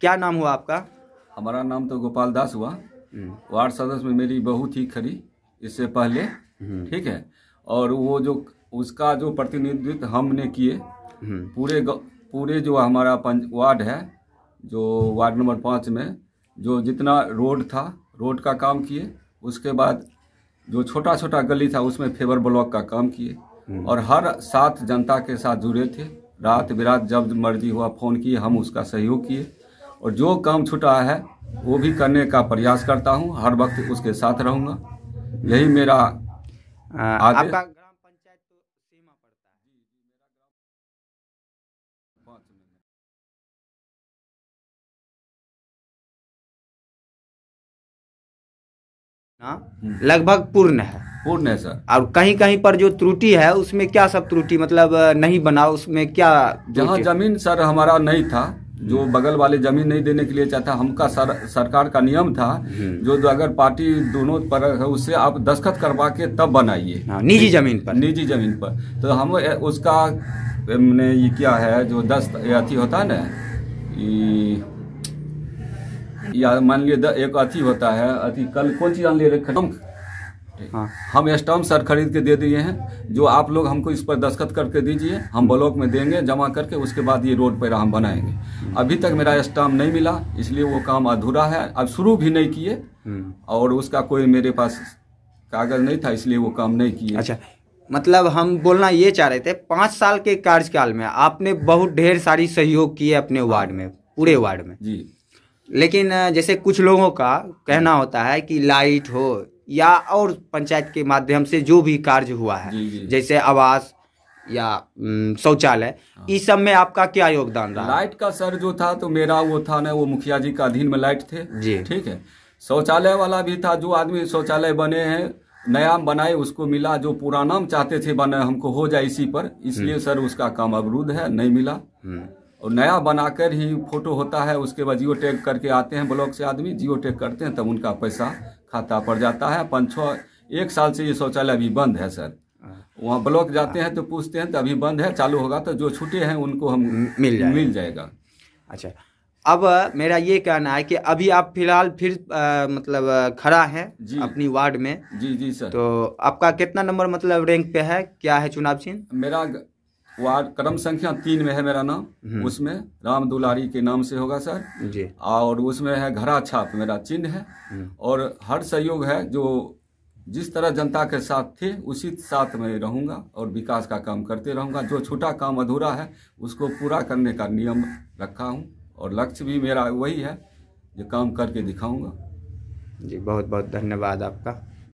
क्या नाम हुआ आपका हमारा नाम तो गोपाल दास हुआ हम्म। वार्ड सदस्य में मेरी बहू थी खरी इससे पहले हम्म। ठीक है और वो जो उसका जो प्रतिनिधित्व हमने किए हम्म। पूरे पूरे जो हमारा वार्ड है जो वार्ड नंबर पाँच में जो जितना रोड था रोड का काम किए उसके बाद जो छोटा छोटा गली था उसमें फेवर ब्लॉक का काम किए और हर साथ जनता के साथ जुड़े थे रात बिरात जब मर्जी हुआ फ़ोन किए हम उसका सहयोग किए और जो काम छुटा है वो भी करने का प्रयास करता हूँ हर वक्त उसके साथ रहूँगा यही मेरा आपका लगभग पूर्ण है पूर्ण है सर और कहीं कहीं पर जो त्रुटि है उसमें क्या सब त्रुटि मतलब नहीं बना उसमें क्या जहाँ जमीन सर हमारा नहीं था जो बगल वाले जमीन नहीं देने के लिए चाहता हमका सर, सरकार का नियम था हम्म। जो अगर पार्टी दोनों पर उससे आप दस्खत करवा के तब बनाइए हाँ, निजी जमीन पर निजी जमीन पर तो हम उसका ने ये किया है जो दस्त अति होता है ना या मान लिए एक अति होता है अति कल कौन चीज आन लिए हाँ हम स्टम्प सर खरीद के दे दिए हैं जो आप लोग हमको इस पर दस्खत करके दीजिए हम ब्लॉक में देंगे जमा करके उसके बाद ये रोड पर हम बनाएंगे अभी तक मेरा स्टाम्प नहीं मिला इसलिए वो काम अधूरा है अब शुरू भी नहीं किए हम्म। और उसका कोई मेरे पास कागज नहीं था इसलिए वो काम नहीं किए अच्छा मतलब हम बोलना ये चाह रहे थे पाँच साल के कार्यकाल में आपने बहुत ढेर सारी सहयोग किए अपने वार्ड में पूरे वार्ड में जी लेकिन जैसे कुछ लोगों का कहना होता है कि लाइट हो या और पंचायत के माध्यम से जो भी कार्य हुआ है जैसे आवास या शौचालय हाँ। इस सब में आपका क्या योगदान रहा लाइट का सर जो था तो मेरा वो था ना वो मुखिया जी का अधीन में लाइट थे जी ठीक है शौचालय वाला भी था जो आदमी शौचालय बने हैं नया बनाए उसको मिला जो पुराना चाहते थे बना हमको हो जाए इसी पर इसलिए हम्म। सर उसका काम अवरुद्ध है नहीं मिला हम्म। और नया बनाकर ही फोटो होता है उसके बाद जियो टैग करके आते हैं ब्लॉक से आदमी जियो टैग करते हैं तब उनका पैसा खाता पड़ जाता है पाँच छः एक साल से ये शौचालय अभी बंद है सर वहाँ ब्लॉक जाते हैं तो पूछते हैं तो अभी बंद है चालू होगा तो जो छूटे हैं उनको हम मिल जाएगा मिल जाएगा अच्छा अब मेरा ये कहना है कि अभी आप फिलहाल फिर आ, मतलब खड़ा हैं अपनी वार्ड में जी जी सर तो आपका कितना नंबर मतलब रैंक पे है क्या है चुनाव चिन्ह मेरा वार्ड क्रम संख्या तीन में है मेरा नाम हम्म। उसमें राम दुलारी के नाम से होगा सर जी और उसमें है घरा छाप मेरा चिन्ह है हम्म। और हर सहयोग है जो जिस तरह जनता के साथ थे उसी साथ में रहूंगा और विकास का काम करते रहूंगा जो छोटा काम अधूरा है उसको पूरा करने का नियम रखा हूँ और लक्ष्य भी मेरा वही है जो काम करके दिखाऊंगा जी बहुत बहुत धन्यवाद आपका